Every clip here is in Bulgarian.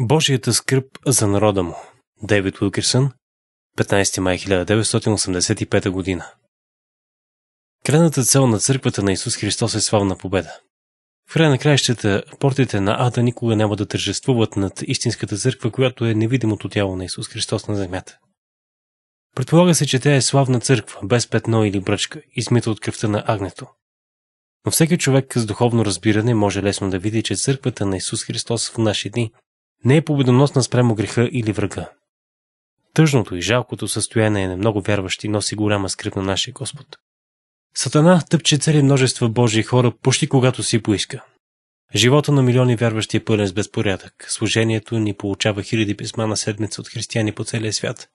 Божията скръп за народа му. Дейвид Уилкерсън, 15 май 1985 година. Крайната цел на църквата на Исус Христос е славна победа. В края на краищата, портите на Ада никога няма да тържествуват над истинската църква, която е невидимото тяло на Исус Христос на земята. Предполага се, че тя е славна църква, без петно или бръчка, измита от кръвта на агнето. Но всеки човек с духовно разбиране може лесно да види, че църквата на Исус Христос в наши дни не е победоносна спрямо греха или врага. Тъжното и жалкото състояние на много вярващи носи голяма скрип на нашия Господ. Сатана тъпче цели множество Божии хора почти когато си поиска. Живота на милиони вярващи е пълен с безпорядък. Служението ни получава хиляди писма на седмица от християни по целия свят.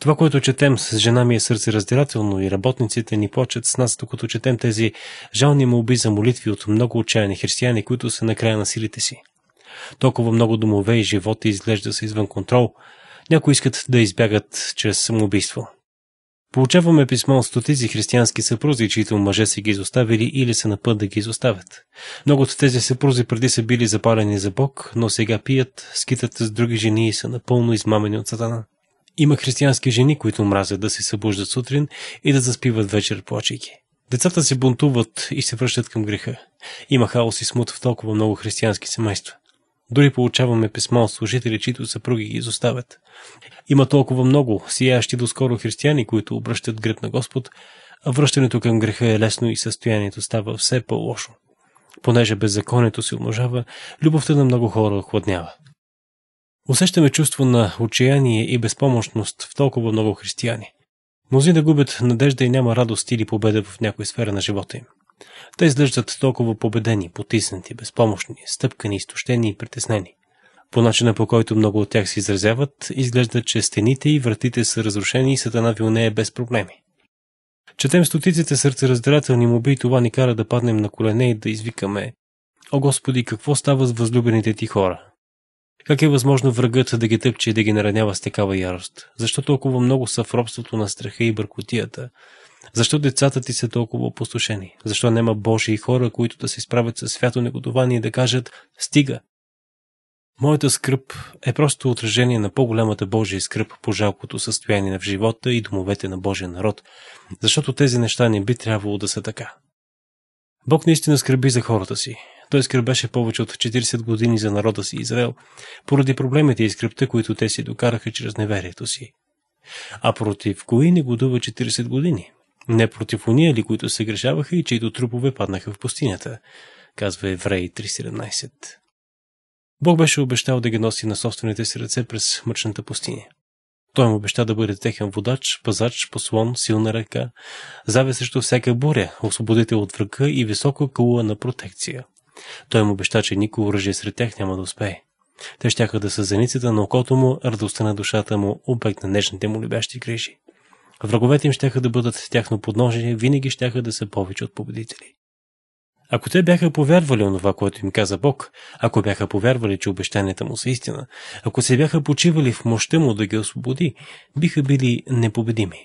Това, което четем с жена ми е сърце раздирателно и работниците ни плачат с нас, докато четем тези жални молби за молитви от много отчаяни християни, които са на края на силите си. Толкова много домове и живота изглежда са извън контрол. Някои искат да избягат чрез самоубийство. Получаваме писмо от стотици християнски съпрузи, чието мъже са ги изоставили или са на път да ги изоставят. Много от тези съпрузи преди са били запалени за Бог, но сега пият, скитат с други жени и са напълно измамени от сатана. Има християнски жени, които мразят да се събуждат сутрин и да заспиват вечер плачейки. Децата се бунтуват и се връщат към греха. Има хаос и смут в толкова много християнски семейства. Дори получаваме писма от служители, чието съпруги ги изоставят. Има толкова много сияещи доскоро християни, които обръщат гръб на Господ, а връщането към греха е лесно и състоянието става все по-лошо. Понеже беззаконието се умножава, любовта на много хора охладнява. Усещаме чувство на отчаяние и безпомощност в толкова много християни. Мнози да губят надежда и няма радост или победа в някоя сфера на живота им. Те изглеждат толкова победени, потиснати, безпомощни, стъпкани, изтощени и притеснени. По начина по който много от тях се изразяват, изглежда, че стените и вратите са разрушени и сатана вилнее без проблеми. Четем стотиците сърцеразделателни моби и това ни кара да паднем на колене и да извикаме О Господи, какво става с възлюбените ти хора? Как е възможно врагът да ги тъпче и да ги наранява с такава ярост? Защо толкова много са в робството на страха и бъркотията? Защо децата ти са толкова опустошени? Защо няма Божии хора, които да се справят с свято негодование и да кажат «Стига!» Моята скръп е просто отражение на по-голямата Божия скръп по жалкото състояние в живота и домовете на Божия народ, защото тези неща не би трябвало да са така. Бог наистина скръби за хората си. Той скръбеше повече от 40 години за народа си Израел, поради проблемите и скръпта, които те си докараха чрез неверието си. А против кои годува 40 години? Не против уния ли, които се грешаваха и чието трупове паднаха в пустинята, казва Еврей 3.17. Бог беше обещал да ги носи на собствените си ръце през мъчната пустиня. Той му обеща да бъде техен водач, пазач, послон, силна ръка, заве срещу всяка буря, освободител от врага и висока кула на протекция. Той му обеща, че никой оръжие сред тях няма да успее. Те щяха да са зеницата на окото му, радостта на душата му, обект на нежните му любящи грижи. Враговете им щеха да бъдат с тяхно подножие, винаги щяха да са повече от победители. Ако те бяха повярвали онова, което им каза Бог, ако бяха повярвали, че обещанията му са истина, ако се бяха почивали в мощта му да ги освободи, биха били непобедими.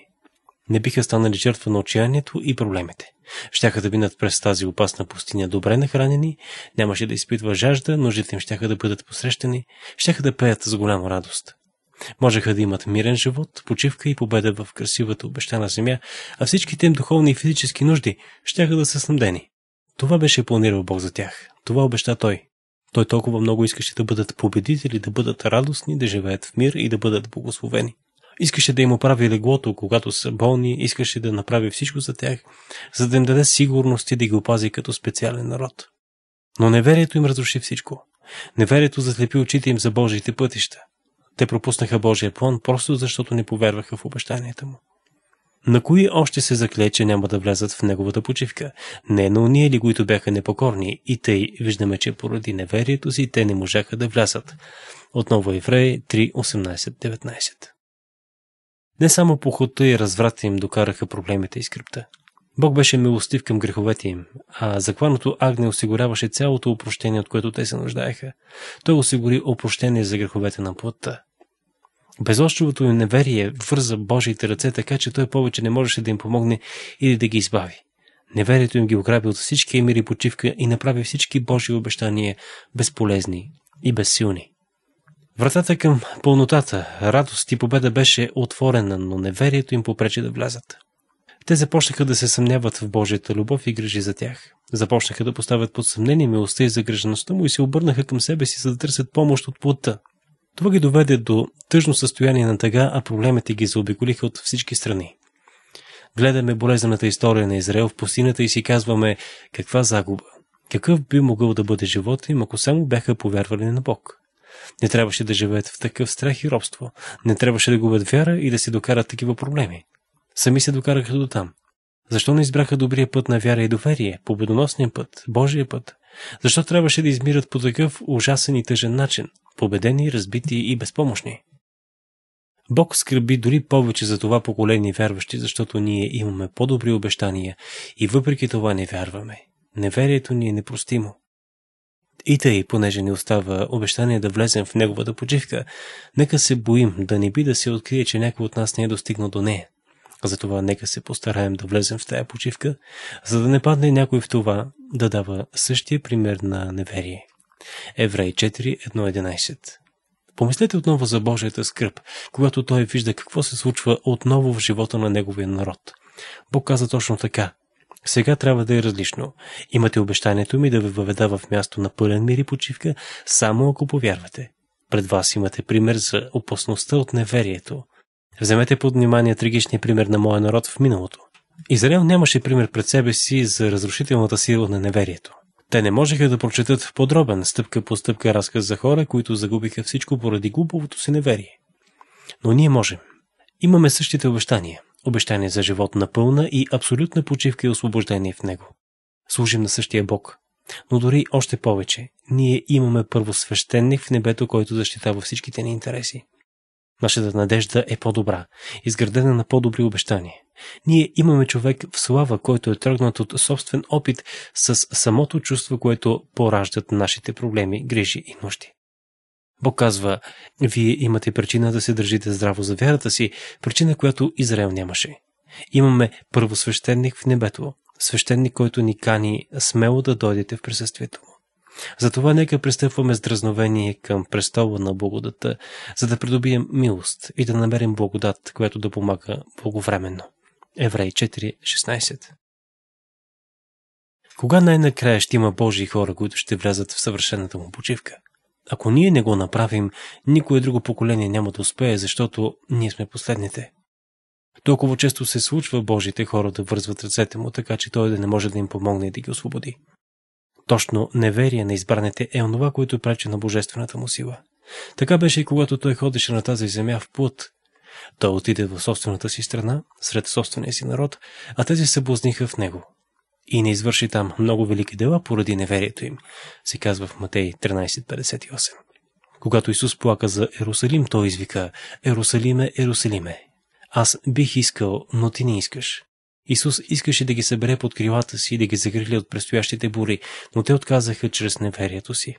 Не биха станали жертва на отчаянието и проблемите. Щяха да минат през тази опасна пустиня добре нахранени, нямаше да изпитва жажда, ножите им щяха да бъдат посрещани, щяха да пеят с голяма радост. Можеха да имат мирен живот, почивка и победа в красивата обещана земя, а всичките им духовни и физически нужди щяха да са снабдени. Това беше планирал Бог за тях. Това обеща Той. Той толкова много искаше да бъдат победители, да бъдат радостни, да живеят в мир и да бъдат благословени. Искаше да им оправи леглото, когато са болни, искаше да направи всичко за тях, за да им даде сигурност и да ги опази като специален народ. Но неверието им разруши всичко. Неверието заслепи очите им за Божиите пътища. Те пропуснаха Божия план, просто защото не повярваха в обещанията му. На кои още се закле, че няма да влязат в неговата почивка? Не на уния ли, които бяха непокорни, и тъй виждаме, че поради неверието си те не можаха да влязат. Отново Евреи 3.18.19 Не само похота и разврата им докараха проблемите и скрипта. Бог беше милостив към греховете им, а закланото агне осигуряваше цялото опрощение, от което те се нуждаеха. Той осигури опрощение за греховете на плътта. Безощовото им неверие върза Божиите ръце така, че той повече не можеше да им помогне или да ги избави. Неверието им ги ограби от всичкия мир и почивка и направи всички Божии обещания безполезни и безсилни. Вратата към пълнотата, радост и победа беше отворена, но неверието им попречи да влязат. Те започнаха да се съмняват в Божията любов и грижи за тях. Започнаха да поставят под съмнение милостта и загрежеността му и се обърнаха към себе си, за да търсят помощ от плътта, това ги доведе до тъжно състояние на тъга, а проблемите ги заобиколиха от всички страни. Гледаме болезнената история на Израел в пустината и си казваме каква загуба. Какъв би могъл да бъде живота им, ако само бяха повярвали на Бог? Не трябваше да живеят в такъв страх и робство. Не трябваше да губят вяра и да си докарат такива проблеми. Сами се докараха до там. Защо не избраха добрия път на вяра и доверие, победоносния път, Божия път? Защо трябваше да измират по такъв ужасен и тъжен начин, победени, разбити и безпомощни? Бог скърби дори повече за това поколение вярващи, защото ние имаме по-добри обещания и въпреки това не вярваме. Неверието ни е непростимо. И тъй, понеже ни остава обещание да влезем в неговата почивка, нека се боим да не би да се открие, че някой от нас не е достигнал до нея. Затова нека се постараем да влезем в тая почивка, за да не падне някой в това да дава същия пример на неверие. Еврей 4.1.11 Помислете отново за Божията скръп, когато той вижда какво се случва отново в живота на неговия народ. Бог каза точно така. Сега трябва да е различно. Имате обещанието ми да ви въведа в място на пълен мир и почивка, само ако повярвате. Пред вас имате пример за опасността от неверието. Вземете под внимание трагичния пример на моя народ в миналото. Израел нямаше пример пред себе си за разрушителната сила на неверието. Те не можеха да прочетат в подробен, стъпка по стъпка разказ за хора, които загубиха всичко поради глуповото си неверие. Но ние можем. Имаме същите обещания. Обещание за живот на пълна и абсолютна почивка и освобождение в него. Служим на същия Бог. Но дори още повече, ние имаме първосвещеник в небето, който защитава всичките ни интереси. Нашата надежда е по-добра, изградена на по-добри обещания. Ние имаме човек в слава, който е тръгнат от собствен опит с самото чувство, което пораждат нашите проблеми, грижи и нужди. Бог казва, вие имате причина да се държите здраво за вярата си, причина, която Израел нямаше. Имаме първосвещеник в небето, свещеник, който ни кани смело да дойдете в присъствието му. Затова нека пристъпваме с дразновение към престола на благодата, за да придобием милост и да намерим благодат, която да помага благовременно. Еврей 4.16 Кога най-накрая ще има Божии хора, които ще влязат в съвършената му почивка? Ако ние не го направим, никое друго поколение няма да успее, защото ние сме последните. Толкова често се случва Божите хора да вързват ръцете му, така че той да не може да им помогне и да ги освободи. Точно неверие на избраните е онова, което пречи на божествената му сила. Така беше и когато той ходеше на тази земя в плът. Той отиде в собствената си страна, сред собствения си народ, а тези се блазниха в него. И не извърши там много велики дела поради неверието им, се казва в Матей 13.58. Когато Исус плака за Ерусалим, той извика «Ерусалиме, Ерусалиме! Аз бих искал, но ти не искаш. Исус искаше да ги събере под крилата си и да ги загриля от предстоящите бури, но те отказаха чрез неверието си.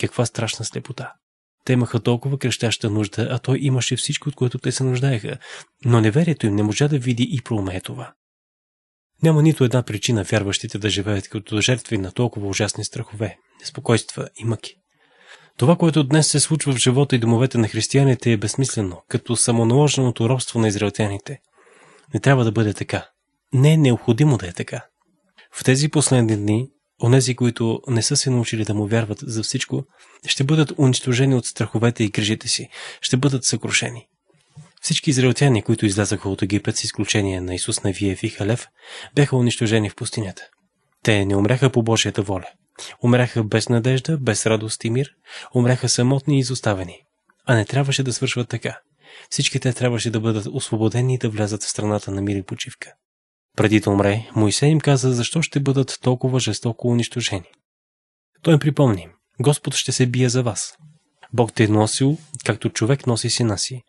Каква страшна слепота! Те имаха толкова крещяща нужда, а той имаше всичко, от което те се нуждаеха, но неверието им не можа да види и проумее това. Няма нито една причина вярващите да живеят като жертви на толкова ужасни страхове, неспокойства и мъки. Това, което днес се случва в живота и домовете на християните е безсмислено, като самоналоженото робство на израелтяните. Не трябва да бъде така. Не е необходимо да е така. В тези последни дни, онези, които не са се научили да му вярват за всичко, ще бъдат унищожени от страховете и грижите си, ще бъдат съкрушени. Всички израелтяни, които излязаха от Египет, с изключение на Исус Навиев и Халев, бяха унищожени в пустинята. Те не умряха по Божията воля. Умряха без надежда, без радост и мир, умряха самотни и изоставени. А не трябваше да свършват така. Всички те трябваше да бъдат освободени и да влязат в страната на мир и почивка. Преди да умре, Моисей им каза защо ще бъдат толкова жестоко унищожени. Той им припомни, Господ ще се бие за вас. Бог те е носил, както човек носи сина си.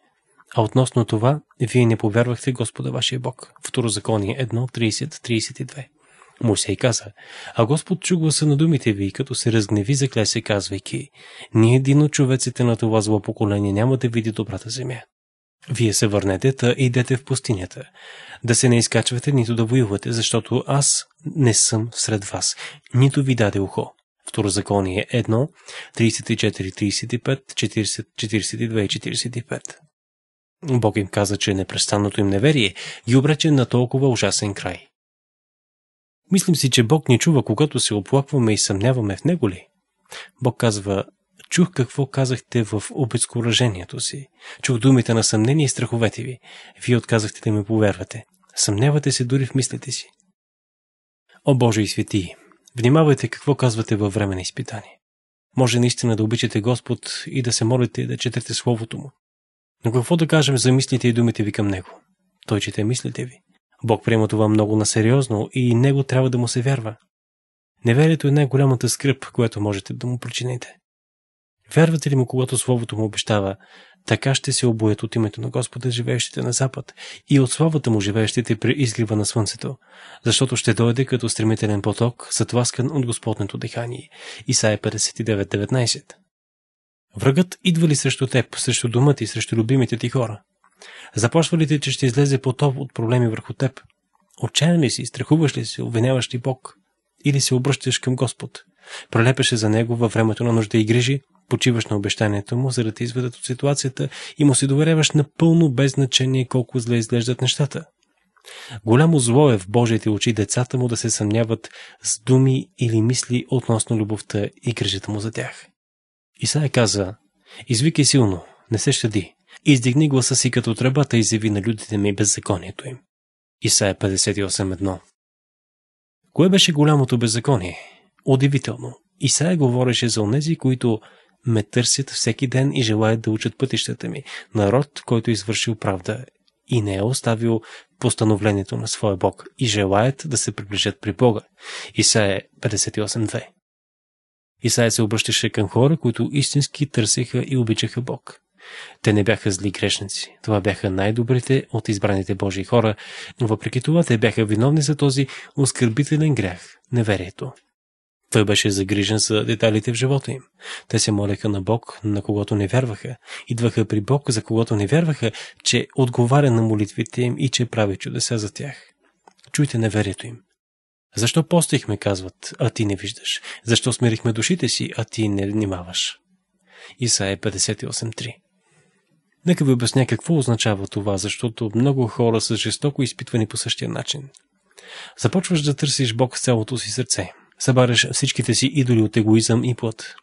А относно това, вие не повярвахте Господа вашия Бог. Второзаконие 1.30.32 Моисей каза, а Господ чу гласа на думите ви, като се разгневи за клесе, казвайки, ни един от човеците на това зло поколение няма да види добрата земя. Вие се върнете, та идете в пустинята. Да се не изкачвате, нито да воювате, защото аз не съм сред вас, нито ви даде ухо. Второзаконие 1, 34, 35, 40, 42 и 45. Бог им каза, че непрестанното им неверие ги обрече на толкова ужасен край. Мислим си, че Бог ни чува, когато се оплакваме и съмняваме в Него ли? Бог казва, Чух какво казахте в обезкуражението си. Чух думите на съмнение и страховете ви. Вие отказахте да ми повярвате. Съмнявате се дори в мислите си. О Боже и светии! Внимавайте какво казвате във време на изпитание. Може наистина да обичате Господ и да се молите да четете Словото Му. Но какво да кажем за мислите и думите ви към Него? Той чете мислите ви. Бог приема това много насериозно и Него трябва да му се вярва. Неверието е най-голямата скръп, която можете да му причините. Вярвате ли му, когато Словото му обещава? Така ще се обоят от името на Господа живеещите на запад и от славата му живеещите при излива на слънцето, защото ще дойде като стремителен поток, затласкан от Господното дихание. Исаия 59.19 Врагът идва ли срещу теб, срещу думът ти, срещу любимите ти хора? Започва ли ти, че ще излезе потоп от проблеми върху теб? Отчаян ли си, страхуваш ли се, обвиняваш ли Бог? Или се обръщаш към Господ? Пролепеше за него във времето на нужда и грижи, почиваш на обещанието му, за да те изведат от ситуацията и му се доверяваш напълно без значение колко зле изглеждат нещата. Голямо зло е в Божиите очи децата му да се съмняват с думи или мисли относно любовта и грижата му за тях. Исаия каза, извикай силно, не се щади, издигни гласа си като тръбата и зяви на людите ми беззаконието им. Исаия 58.1 Кое беше голямото беззаконие? Удивително. Исаия говореше за онези, които ме търсят всеки ден и желаят да учат пътищата ми. Народ, който е извършил правда и не е оставил постановлението на своя Бог и желаят да се приближат при Бога. Исаия 58.2 Исаия се обръщаше към хора, които истински търсеха и обичаха Бог. Те не бяха зли грешници. Това бяха най-добрите от избраните Божии хора, но въпреки това те бяха виновни за този оскърбителен грях – неверието. Той беше загрижен за деталите в живота им. Те се молеха на Бог, на когото не вярваха. Идваха при Бог, за когото не вярваха, че отговаря на молитвите им и че прави чудеса за тях. Чуйте неверието им. Защо постихме, казват, а ти не виждаш? Защо смирихме душите си, а ти не внимаваш? Исаия 58.3 Нека ви обясня какво означава това, защото много хора са жестоко изпитвани по същия начин. Започваш да търсиш Бог с цялото си сърце събаряш всичките си идоли от егоизъм и плът.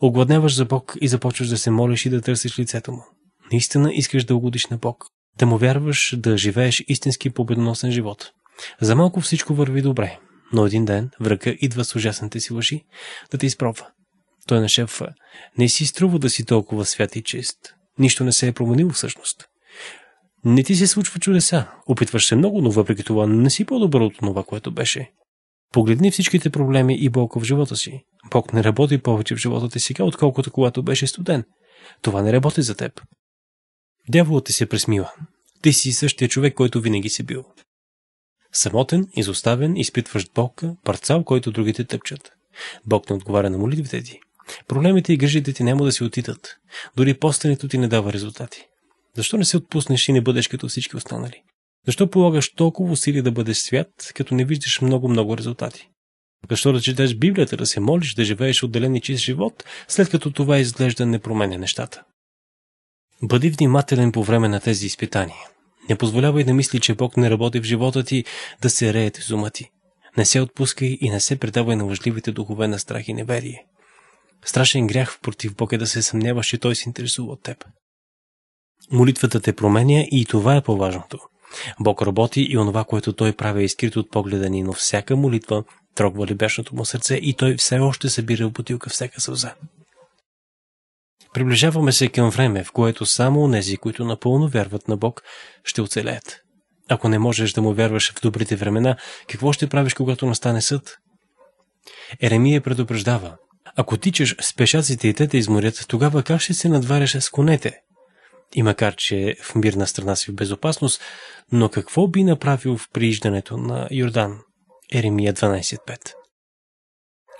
Огладняваш за Бог и започваш да се молиш и да търсиш лицето му. Наистина искаш да угодиш на Бог, да му вярваш, да живееш истински победоносен живот. За малко всичко върви добре, но един ден врага идва с ужасните си лъжи да те изпробва. Той на шефа не си струва да си толкова свят и чист. Нищо не се е променило всъщност. Не ти се случва чудеса. Опитваш се много, но въпреки това не си по-добър от това, което беше. Погледни всичките проблеми и болка в живота си. Бог не работи повече в живота ти сега, отколкото когато беше студен. Това не работи за теб. Дяволът ти се пресмива. Ти си същия човек, който винаги си бил. Самотен, изоставен, изпитващ болка, парцал, който другите тъпчат. Бог не отговаря на молитвите ти. Проблемите и грижите ти няма да си отидат. Дори постенето ти не дава резултати. Защо не се отпуснеш и не бъдеш като всички останали? Защо полагаш толкова усилия да бъдеш свят, като не виждаш много-много резултати? Защо да четеш Библията, да се молиш, да живееш отделен и чист живот, след като това изглежда не променя нещата? Бъди внимателен по време на тези изпитания. Не позволявай да мисли, че Бог не работи в живота ти, да се реят из ума ти. Не се отпускай и не се предавай на лъжливите духове на страх и неверие. Страшен грях против Бог е да се съмняваш, че Той се интересува от теб. Молитвата те променя и това е по-важното – Бог работи и онова, което той прави е изкрито от погледа ни, но всяка молитва трогва лебешното му сърце и той все още събира в бутилка всяка сълза. Приближаваме се към време, в което само онези, които напълно вярват на Бог, ще оцелеят. Ако не можеш да му вярваш в добрите времена, какво ще правиш, когато настане съд? Еремия предупреждава. Ако тичаш с пешаците и те те изморят, тогава как ще се надваряш с конете? и макар че в мирна страна си в безопасност, но какво би направил в прииждането на Йордан? Еремия 12.5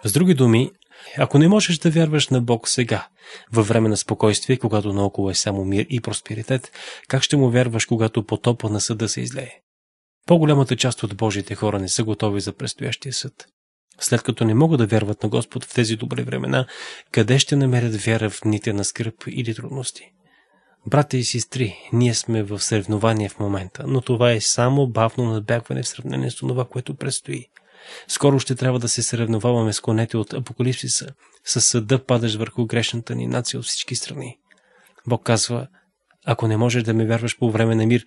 С други думи, ако не можеш да вярваш на Бог сега, във време на спокойствие, когато наоколо е само мир и просперитет, как ще му вярваш, когато потопа на съда се излее? По-голямата част от Божите хора не са готови за предстоящия съд. След като не могат да вярват на Господ в тези добри времена, къде ще намерят вяра в дните на скръп или трудности? Брата и сестри, ние сме в съревнование в момента, но това е само бавно надбягване в сравнение с това, което предстои. Скоро ще трябва да се съревноваваме с конете от апокалипсиса, с съда падаш върху грешната ни нация от всички страни. Бог казва, ако не можеш да ме вярваш по време на мир,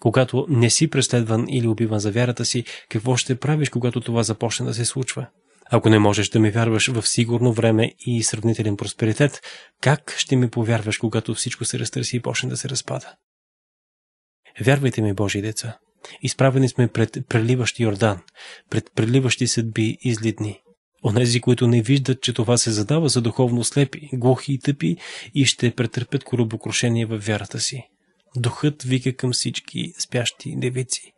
когато не си преследван или убиван за вярата си, какво ще правиш, когато това започне да се случва? Ако не можеш да ми вярваш в сигурно време и сравнителен просперитет, как ще ми повярваш, когато всичко се разтърси и почне да се разпада? Вярвайте ми, Божи деца, изправени сме пред преливащ Йордан, пред преливащи съдби злитни. Онези, които не виждат, че това се задава за духовно слепи, глухи и тъпи и ще претърпят коробокрушение във вярата си. Духът вика към всички спящи девици.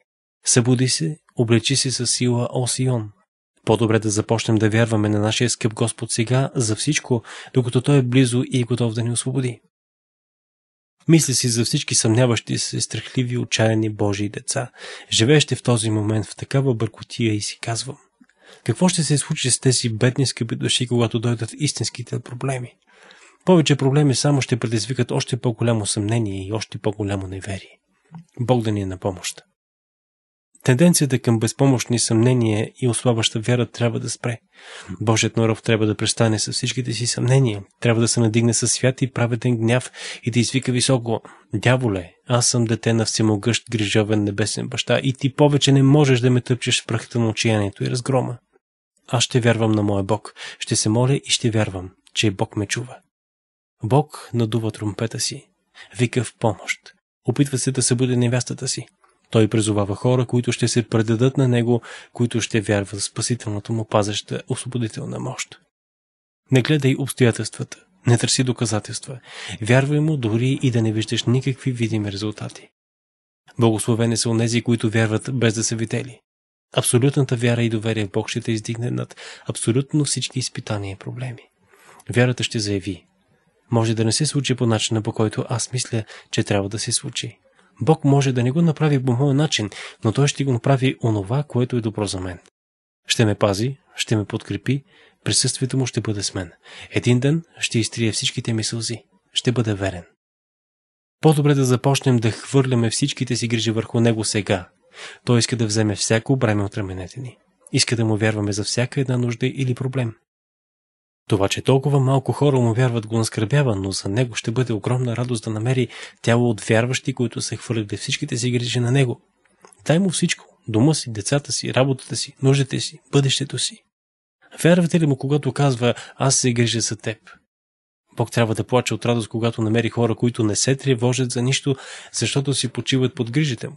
Събуди се, облечи се с сила Осион, по-добре да започнем да вярваме на нашия скъп Господ сега за всичко, докато Той е близо и готов да ни освободи. Мисля си за всички съмняващи се, страхливи, отчаяни Божии деца, живеещи в този момент в такава бъркотия и си казвам. Какво ще се случи с тези бедни скъпи души, когато дойдат истинските проблеми? Повече проблеми само ще предизвикат още по-голямо съмнение и още по-голямо неверие. Бог да ни е на помощ. Тенденцията към безпомощни съмнения и ослабваща вяра трябва да спре. Божият народ трябва да престане с всичките си съмнения, трябва да се надигне със свят и праведен гняв и да извика високо «Дяволе, аз съм дете на всемогъщ грижовен небесен баща и ти повече не можеш да ме тъпчеш в прахта на отчаянието и разгрома. Аз ще вярвам на моя Бог, ще се моля и ще вярвам, че Бог ме чува». Бог надува тромпета си, вика в помощ, опитва се да събуди невястата си, той призовава хора, които ще се предадат на него, които ще вярват в спасителната му пазеща освободителна мощ. Не гледай обстоятелствата, не търси доказателства, вярвай му дори и да не виждаш никакви видими резултати. Благословени са онези, които вярват без да са видели. Абсолютната вяра и доверие в Бог ще те издигне над абсолютно всички изпитания и проблеми. Вярата ще заяви. Може да не се случи по начина, по който аз мисля, че трябва да се случи. Бог може да не го направи по моя начин, но Той ще го направи онова, което е добро за мен. Ще ме пази, ще ме подкрепи, присъствието му ще бъде с мен. Един ден ще изтрие всичките ми сълзи. Ще бъде верен. По-добре да започнем да хвърляме всичките си грижи върху него сега. Той иска да вземе всяко бреме от раменете ни. Иска да му вярваме за всяка една нужда или проблем. Това, че толкова малко хора му вярват го наскърбява, но за него ще бъде огромна радост да намери тяло от вярващи, които са хвърляли всичките си грижи на него. Дай му всичко – дома си, децата си, работата си, нуждите си, бъдещето си. Вярвате ли му, когато казва «Аз се грижа за теб»? Бог трябва да плаче от радост, когато намери хора, които не се тревожат за нищо, защото си почиват под грижите му.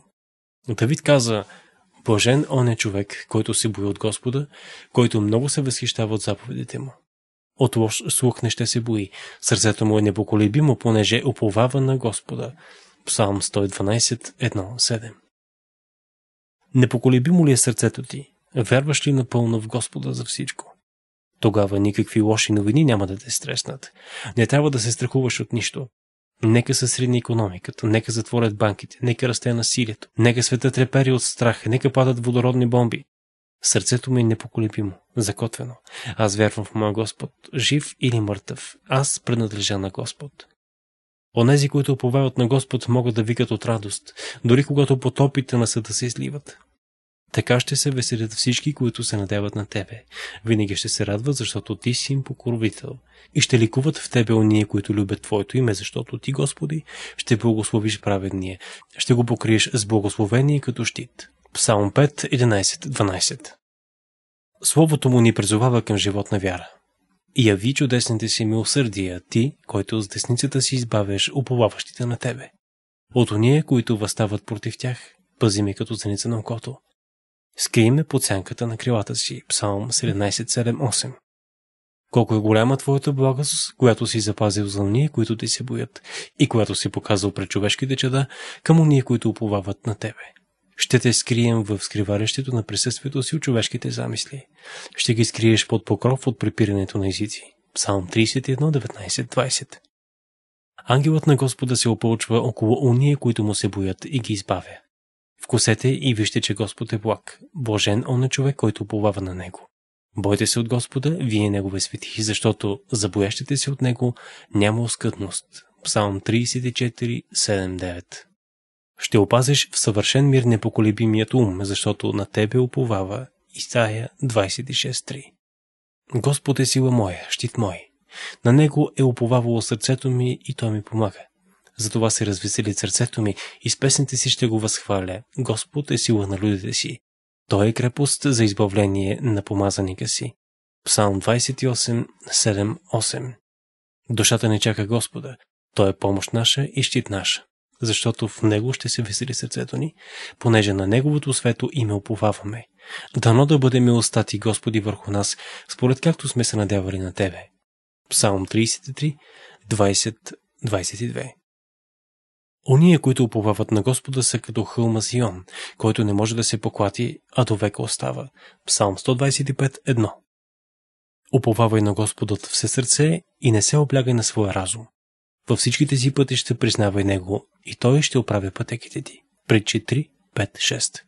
Давид каза Блажен он е човек, който се бои от Господа, който много се възхищава от заповедите му. От лош слух не ще се бои. Сърцето му е непоколебимо, понеже уповава на Господа. Псалм 112, 1, 7 Непоколебимо ли е сърцето ти? Вярваш ли напълно в Господа за всичко? Тогава никакви лоши новини няма да те стреснат. Не трябва да се страхуваш от нищо. Нека се средни економиката, нека затворят банките, нека расте насилието, нека света трепери от страх, нека падат водородни бомби. Сърцето ми е непоколебимо, закотвено. Аз вярвам в моя Господ, жив или мъртъв. Аз принадлежа на Господ. Онези, които оповяват на Господ, могат да викат от радост, дори когато потопите на съда се изливат. Така ще се веселят всички, които се надяват на Тебе. Винаги ще се радват, защото Ти си им покровител. И ще ликуват в Тебе оние, които любят Твоето име, защото Ти, Господи, ще благословиш праведния. Ще го покриеш с благословение като щит. Псалм 5, 11, 12 Словото му ни призовава към животна вяра. И яви чудесните си милосърдия, ти, който с десницата си избавяш уповаващите на тебе. От ония, които възстават против тях, пази ми като зеница на окото. Скри ме под сянката на крилата си. Псалм 17.7.8 Колко е голяма твоята благост, която си запазил за уния, които ти се боят, и която си показал пред човешките чеда, към уния, които уповават на тебе. Ще те скрием в скриварещето на присъствието си от човешките замисли. Ще ги скриеш под покров от препирането на езици. Псалм 31, 19, Ангелът на Господа се опълчва около уния, които му се боят и ги избавя. Вкусете и вижте, че Господ е благ. Блажен он е човек, който оплувава на него. Бойте се от Господа, вие негове светихи, защото забоящите се от него няма оскътност. Псалм 34, 7-9 ще опазиш в съвършен мир непоколебимият ум, защото на тебе уповава Исаия 26.3. Господ е сила моя, щит мой. На него е уповавало сърцето ми и той ми помага. Затова се развесели сърцето ми и с песните си ще го възхваля. Господ е сила на людите си. Той е крепост за избавление на помазаника си. Псалм 28, 7, 8 Душата не чака Господа. Той е помощ наша и щит наша защото в него ще се весели сърцето ни, понеже на неговото свето име оповаваме. Дано да бъде милостта ти, Господи, върху нас, според както сме се надявали на Тебе. Псалм 33, 20, 22 Ония, които оповават на Господа, са като хълма Сион, който не може да се поклати, а до века остава. Псалм 125, 1 Оповавай на Господът все сърце и не се облягай на своя разум. Във всичките си пътища признавай Него и Той ще оправя пътеките ти. Притчи 3, 5, 6